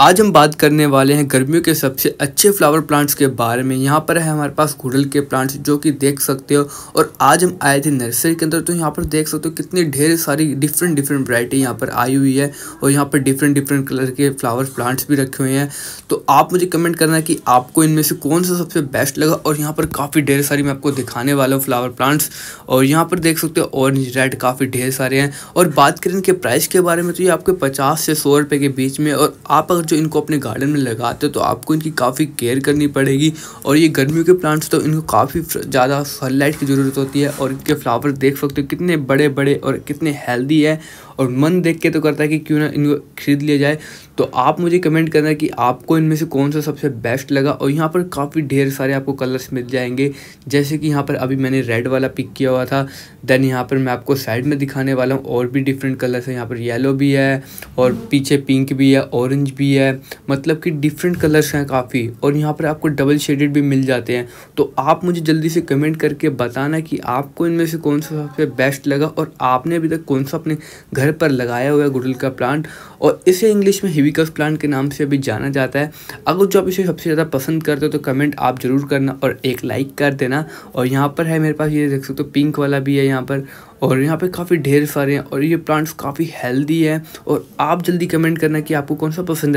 आज हम बात करने वाले हैं गर्मियों के सबसे अच्छे फ्लावर प्लांट्स के बारे में यहाँ पर है हमारे पास गुड़ल के प्लांट्स जो कि देख सकते हो और आज हम आए थे नर्सरी के अंदर तो यहाँ पर देख सकते हो कितनी ढेर सारी डिफरेंट डिफरेंट वरायटी यहाँ पर आई हुई है और यहाँ पर डिफरेंट डिफरेंट कलर के फ्लावर प्लांट्स भी रखे हुए हैं तो आप मुझे कमेंट करना कि आपको इनमें से कौन सा सबसे बेस्ट लगा और यहाँ पर काफ़ी ढेर सारी मैं आपको दिखाने वाला हूँ फ्लावर प्लांट्स और यहाँ पर देख सकते हो ऑरेंज रेड काफ़ी ढेर सारे हैं और बात करें इनके प्राइस के बारे में तो ये आपके पचास से सौ रुपये के बीच में और आप अगर जो इनको अपने गार्डन में लगाते हो तो आपको इनकी काफ़ी केयर करनी पड़ेगी और ये गर्मियों के प्लांट्स तो इनको काफ़ी ज़्यादा सनलाइट की ज़रूरत होती है और इनके फ्लावर देख सकते हो कितने बड़े बड़े और कितने हेल्दी है और मन देख के तो करता है कि क्यों ना इनको खरीद लिया जाए तो आप मुझे कमेंट करना कि आपको इनमें से कौन सा सबसे बेस्ट लगा और यहाँ पर काफ़ी ढेर सारे आपको कलर्स मिल जाएंगे जैसे कि यहाँ पर अभी मैंने रेड वाला पिक किया हुआ था देन यहाँ पर मैं आपको साइड में दिखाने वाला हूँ और भी डिफरेंट कलर्स हैं यहाँ पर येलो भी है और पीछे पिंक भी है ऑरेंज भी है है मतलब कि डिफरेंट कलर्स हैं काफ़ी और यहाँ पर आपको डबल शेडेड भी मिल जाते हैं तो आप मुझे जल्दी से कमेंट करके बताना कि आपको इनमें से कौन सा सबसे बेस्ट लगा और आपने अभी तक कौन सा अपने घर पर लगाया हुआ है गुडल का प्लांट और इसे इंग्लिश में हिविकस प्लांट के नाम से अभी जाना जाता है अगर जो आप इसे सबसे ज़्यादा पसंद करते हो तो कमेंट आप ज़रूर करना और एक लाइक कर देना और यहाँ पर है मेरे पास ये देख सकते हो पिंक वाला भी है यहाँ पर और यहाँ पे काफ़ी ढेर सारे हैं और ये प्लांट्स काफ़ी हेल्दी हैं और आप जल्दी कमेंट करना कि आपको कौन सा पसंद है